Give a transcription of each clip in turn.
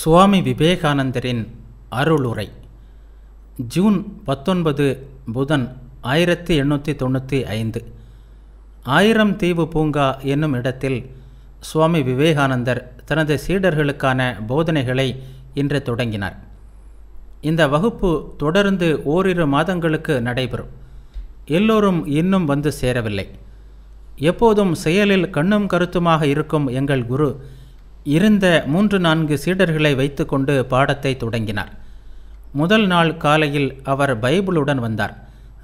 சுவாமி விவேகானந்தரின் அருளுரை ஜூன் பத்தொன்பது புதன் ஆயிரத்தி எண்ணூற்றி தொண்ணூற்றி ஐந்து ஆயிரம் தீவு பூங்கா என்னும் இடத்தில் சுவாமி விவேகானந்தர் தனது சீடர்களுக்கான போதனைகளை இன்று தொடங்கினார் இந்த வகுப்பு தொடர்ந்து ஓரிரு மாதங்களுக்கு நடைபெறும் எல்லோரும் இன்னும் வந்து சேரவில்லை எப்போதும் செயலில் கண்ணும் கருத்துமாக இருக்கும் எங்கள் குரு இருந்த மூன்று நான்கு சீடர்களை வைத்துக்கொண்டு பாடத்தை தொடங்கினார் முதல் நாள் காலையில் அவர் பைபிளுடன் வந்தார்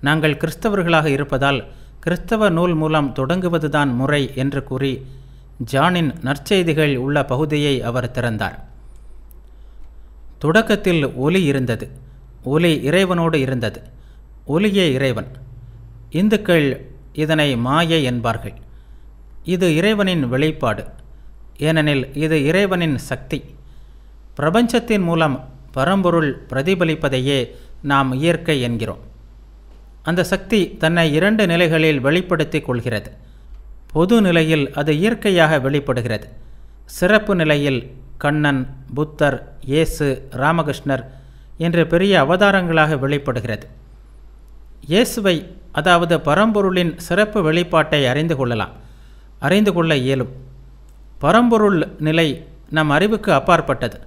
நாங்கள் கிறிஸ்தவர்களாக இருப்பதால் கிறிஸ்தவ நூல் மூலம் தொடங்குவதுதான் முறை என்று கூறி ஜானின் நற்செய்திகள் உள்ள பகுதியை அவர் திறந்தார் தொடக்கத்தில் ஒலி இருந்தது ஒலி இறைவனோடு இருந்தது ஒலியே இறைவன் இந்துக்கள் இதனை மாயை என்பார்கள் இது இறைவனின் வெளிப்பாடு ஏனெனில் இது இறைவனின் சக்தி பிரபஞ்சத்தின் மூலம் பரம்பொருள் பிரதிபலிப்பதையே நாம் இயற்கை என்கிறோம் அந்த சக்தி தன்னை இரண்டு நிலைகளில் வெளிப்படுத்திக் கொள்கிறது பொது நிலையில் அது இயற்கையாக வெளிப்படுகிறது சிறப்பு நிலையில் கண்ணன் புத்தர் இயேசு ராமகிருஷ்ணர் என்ற பெரிய அவதாரங்களாக வெளிப்படுகிறது இயேசுவை அதாவது பரம்பொருளின் சிறப்பு வெளிப்பாட்டை அறிந்து கொள்ளலாம் அறிந்து கொள்ள இயலும் பரம்பொருள் நிலை நம் அறிவுக்கு அப்பாற்பட்டது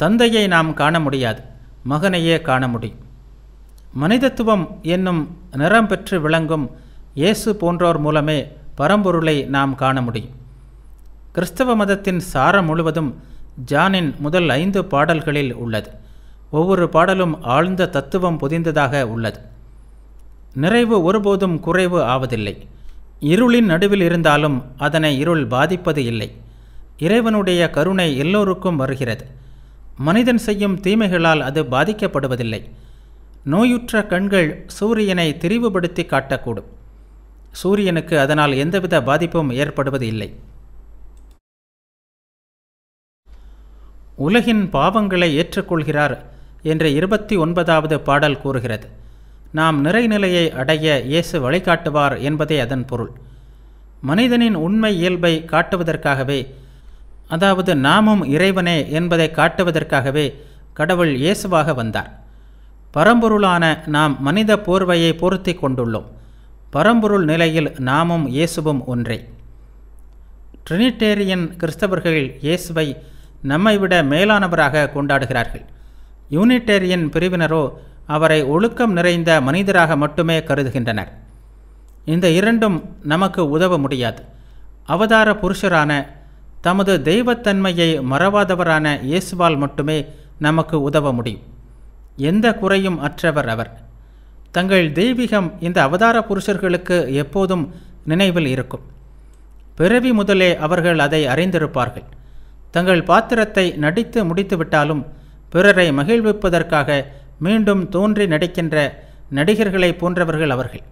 தந்தையை நாம் காண முடியாது மகனையே காண முடியும் மனிதத்துவம் என்னும் நிறம் பெற்று விளங்கும் இயேசு போன்றோர் மூலமே பரம்பொருளை நாம் காண முடியும் கிறிஸ்தவ மதத்தின் சாரம் முழுவதும் ஜானின் முதல் ஐந்து பாடல்களில் உள்ளது ஒவ்வொரு பாடலும் ஆழ்ந்த தத்துவம் புதிந்ததாக உள்ளது நிறைவு ஒருபோதும் குறைவு ஆவதில்லை இருளின் நடுவில் இருந்தாலும் அதனை இருள் பாதிப்பது இல்லை இறைவனுடைய கருணை எல்லோருக்கும் வருகிறது மனிதன் செய்யும் தீமைகளால் அது பாதிக்கப்படுவதில்லை நோயுற்ற கண்கள் சூரியனை திரிவுபடுத்தி காட்டக்கூடும் சூரியனுக்கு அதனால் எந்தவித பாதிப்பும் ஏற்படுவது இல்லை உலகின் பாவங்களை ஏற்றுக்கொள்கிறார் என்ற இருபத்தி ஒன்பதாவது பாடல் கூறுகிறது நாம் நிறைநிலையை அடைய இயேசு வழிகாட்டுவார் என்பதே அதன் பொருள் மனிதனின் உண்மை இயல்பை காட்டுவதற்காகவே அதாவது நாமும் இறைவனே என்பதை காட்டுவதற்காகவே கடவுள் இயேசுவாக வந்தார் பரம்பொருளான நாம் மனித போர்வையை பொருத்தி கொண்டுள்ளோம் பரம்பொருள் நிலையில் நாமும் இயேசுவும் ஒன்றே ட்ரினிட்டேரியன் கிறிஸ்தவர்கள் இயேசுவை நம்மை விட மேலானவராக கொண்டாடுகிறார்கள் யூனிடேரியன் பிரிவினரோ அவரை ஒழுக்கம் நிறைந்த மனிதராக மட்டுமே கருதுகின்றனர் இந்த இரண்டும் நமக்கு உதவ முடியாது அவதார புருஷரான தமது தெய்வத்தன்மையை மறவாதவரான இயேசுவால் மட்டுமே நமக்கு உதவ முடியும் எந்த குறையும் அற்றவர் அவர் தங்கள் தெய்வீகம் இந்த அவதார புருஷர்களுக்கு எப்போதும் நினைவில் இருக்கும் பிறவி முதலே அவர்கள் அதை அறிந்திருப்பார்கள் தங்கள் பாத்திரத்தை நடித்து முடித்துவிட்டாலும் பிறரை மகிழ்விப்பதற்காக மீண்டும் தோன்றி நடிக்கின்ற நடிகர்களை போன்றவர்கள் அவர்கள்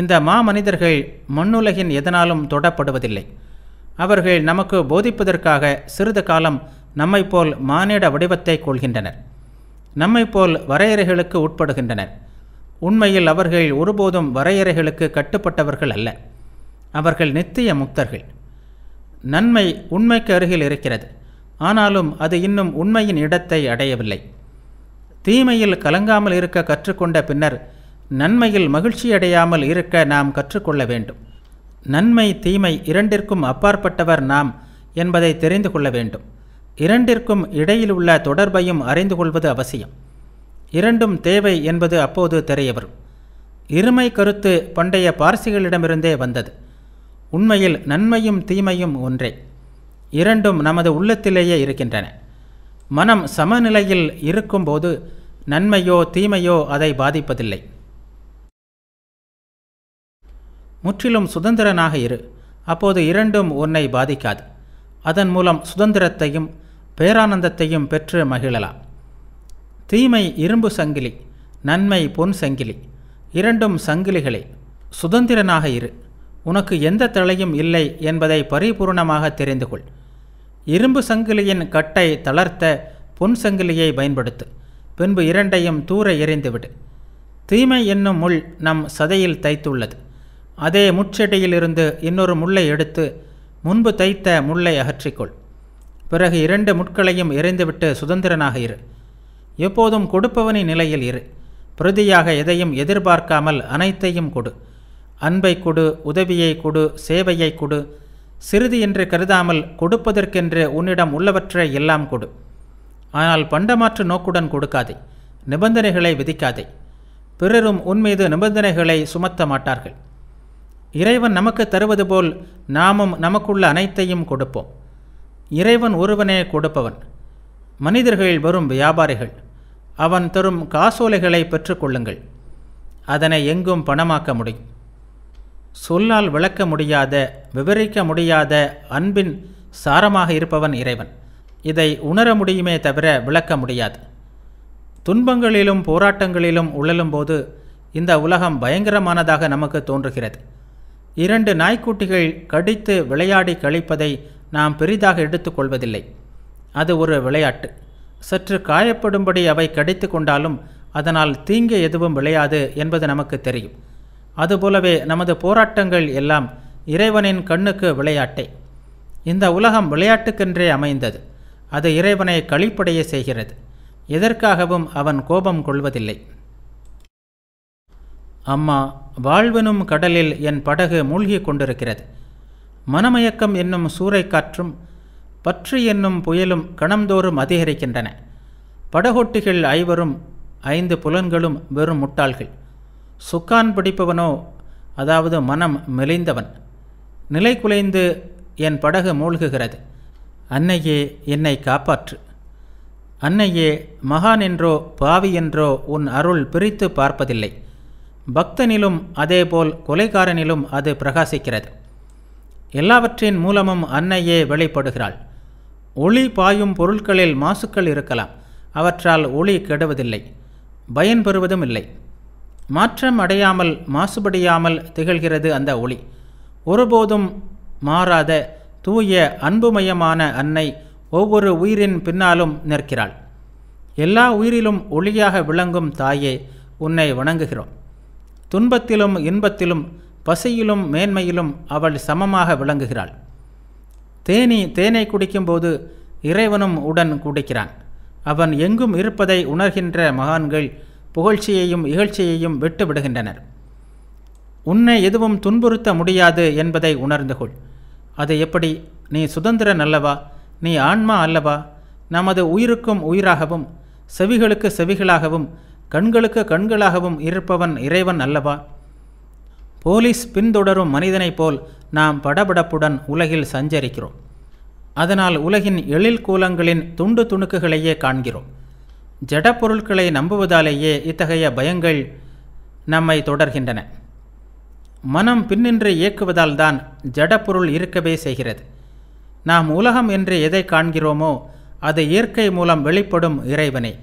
இந்த மாமனிதர்கள் மண்ணுலகின் எதனாலும் தொடப்படுவதில்லை அவர்கள் நமக்கு போதிப்பதற்காக சிறிது காலம் போல் மானிட வடிவத்தை கொள்கின்றனர் போல் வரையறைகளுக்கு உட்படுகின்றனர் உண்மையில் அவர்கள் ஒருபோதும் வரையறைகளுக்கு கட்டுப்பட்டவர்கள் அல்ல அவர்கள் நித்திய முக்தர்கள் நன்மை உண்மைக்கு அருகில் இருக்கிறது ஆனாலும் அது இன்னும் உண்மையின் இடத்தை அடையவில்லை தீமையில் கலங்காமல் இருக்க கற்றுக்கொண்ட பின்னர் நன்மையில் மகிழ்ச்சியடையாமல் இருக்க நாம் கற்றுக்கொள்ள வேண்டும் நன்மை தீமை இரண்டிற்கும் அப்பாற்பட்டவர் நாம் என்பதை தெரிந்து கொள்ள வேண்டும் இரண்டிற்கும் இடையில் உள்ள தொடர்பையும் அறிந்து கொள்வது அவசியம் இரண்டும் தேவை என்பது அப்போது தெரியவரும் இருமை கருத்து பண்டைய பார்சிகளிடமிருந்தே வந்தது உண்மையில் நன்மையும் தீமையும் ஒன்றே இரண்டும் நமது உள்ளத்திலேயே இருக்கின்றன மனம் சமநிலையில் இருக்கும்போது நன்மையோ தீமையோ அதை பாதிப்பதில்லை முற்றிலும் சுதந்திரனாக இரு அப்போது இரண்டும் உன்னை பாதிக்காது அதன் மூலம் சுதந்திரத்தையும் பேரானந்தத்தையும் பெற்று மகிழலாம் தீமை இரும்பு சங்கிலி நன்மை பொன் சங்கிலி இரண்டும் சங்கிலிகளே சுதந்திரனாக இரு உனக்கு எந்த தலையும் இல்லை என்பதை பரிபூர்ணமாக தெரிந்து கொள் இரும்பு சங்கிலியின் கட்டை தளர்த்த பொன் சங்கிலியை பயன்படுத்து பின்பு இரண்டையும் தூர எறிந்துவிடு தீமை என்னும் முள் நம் சதையில் தைத்துள்ளது அதே முட்செடியிலிருந்து இன்னொரு முள்ளை எடுத்து முன்பு தைத்த முள்ளை அகற்றிக்கொள் பிறகு இரண்டு முட்களையும் எறிந்துவிட்டு சுதந்திரனாக இரு எப்போதும் கொடுப்பவனின் நிலையில் இரு பிரதியாக எதையும் எதிர்பார்க்காமல் அனைத்தையும் கொடு அன்பை கொடு உதவியை கொடு சேவையை கொடு சிறிது என்று கருதாமல் கொடுப்பதற்கென்று உன்னிடம் உள்ளவற்றை எல்லாம் கொடு ஆனால் பண்டமாற்று நோக்குடன் கொடுக்காதே நிபந்தனைகளை விதிக்காதே பிறரும் உன்மீது நிபந்தனைகளை சுமத்த மாட்டார்கள் இறைவன் நமக்கு தருவது போல் நாமும் நமக்குள்ள அனைத்தையும் கொடுப்போம் இறைவன் ஒருவனே கொடுப்பவன் மனிதர்களில் வரும் வியாபாரிகள் அவன் தரும் காசோலைகளை பெற்றுக்கொள்ளுங்கள் அதனை எங்கும் பணமாக்க முடியும் சொல்லால் விளக்க முடியாத விவரிக்க முடியாத அன்பின் சாரமாக இருப்பவன் இறைவன் இதை உணர முடியுமே தவிர விளக்க முடியாது துன்பங்களிலும் போராட்டங்களிலும் உழலும் போது இந்த உலகம் பயங்கரமானதாக நமக்கு தோன்றுகிறது இரண்டு நாய்க்குட்டிகள் கடித்து விளையாடி கழிப்பதை நாம் பெரிதாக எடுத்துக்கொள்வதில்லை அது ஒரு விளையாட்டு சற்று காயப்படும்படி அவை கடித்து கொண்டாலும் அதனால் தீங்கு எதுவும் விளையாது என்பது நமக்கு தெரியும் அதுபோலவே நமது போராட்டங்கள் எல்லாம் இறைவனின் கண்ணுக்கு விளையாட்டை இந்த உலகம் விளையாட்டுக்கென்றே அமைந்தது அது இறைவனை கழிப்படைய செய்கிறது எதற்காகவும் அவன் கோபம் கொள்வதில்லை அம்மா வாழ்வெனும் கடலில் என் படகு மூழ்கி கொண்டிருக்கிறது மனமயக்கம் என்னும் சூறைக்காற்றும் பற்று என்னும் புயலும் கணம்தோறும் அதிகரிக்கின்றன படகோட்டிகள் ஐவரும் ஐந்து புலன்களும் வெறும் முட்டாள்கள் சுக்கான் பிடிப்பவனோ அதாவது மனம் மெலிந்தவன் நிலை குலைந்து என் படகு மூழ்குகிறது அன்னையே என்னை காப்பாற்று அன்னையே மகான் என்றோ பாவி என்றோ உன் அருள் பிரித்து பார்ப்பதில்லை பக்தனிலும் அதேபோல் கொலைகாரனிலும் அது பிரகாசிக்கிறது எல்லாவற்றின் மூலமும் அன்னையே வெளிப்படுகிறாள் ஒளி பாயும் பொருட்களில் மாசுக்கள் இருக்கலாம் அவற்றால் ஒளி கெடுவதில்லை பயன் பெறுவதும் இல்லை மாற்றம் அடையாமல் மாசுபடியாமல் திகழ்கிறது அந்த ஒளி ஒருபோதும் மாறாத தூய அன்புமயமான அன்னை ஒவ்வொரு உயிரின் பின்னாலும் நிற்கிறாள் எல்லா உயிரிலும் ஒளியாக விளங்கும் தாயே உன்னை வணங்குகிறோம் துன்பத்திலும் இன்பத்திலும் பசியிலும் மேன்மையிலும் அவள் சமமாக விளங்குகிறாள் தேனி தேனை குடிக்கும்போது இறைவனும் உடன் குடிக்கிறான் அவன் எங்கும் இருப்பதை உணர்கின்ற மகான்கள் புகழ்ச்சியையும் இகழ்ச்சியையும் விட்டு விடுகின்றனர் உன்னை எதுவும் துன்புறுத்த முடியாது என்பதை உணர்ந்து கொள் அது எப்படி நீ சுதந்திரன் அல்லவா நீ ஆன்மா அல்லவா நமது உயிருக்கும் உயிராகவும் செவிகளுக்கு செவிகளாகவும் கண்களுக்கு கண்களாகவும் இருப்பவன் இறைவன் அல்லவா போலீஸ் பின்தொடரும் மனிதனைப் போல் நாம் படபடப்புடன் உலகில் சஞ்சரிக்கிறோம் அதனால் உலகின் எழில் கூலங்களின் துண்டு துணுக்குகளையே காண்கிறோம் ஜடப்பொருட்களை நம்புவதாலேயே இத்தகைய பயங்கள் நம்மை தொடர்கின்றன மனம் பின்னின்று இயக்குவதால் தான் ஜடப்பொருள் இருக்கவே செய்கிறது நாம் உலகம் என்று எதை காண்கிறோமோ அது இயற்கை மூலம் வெளிப்படும் இறைவனை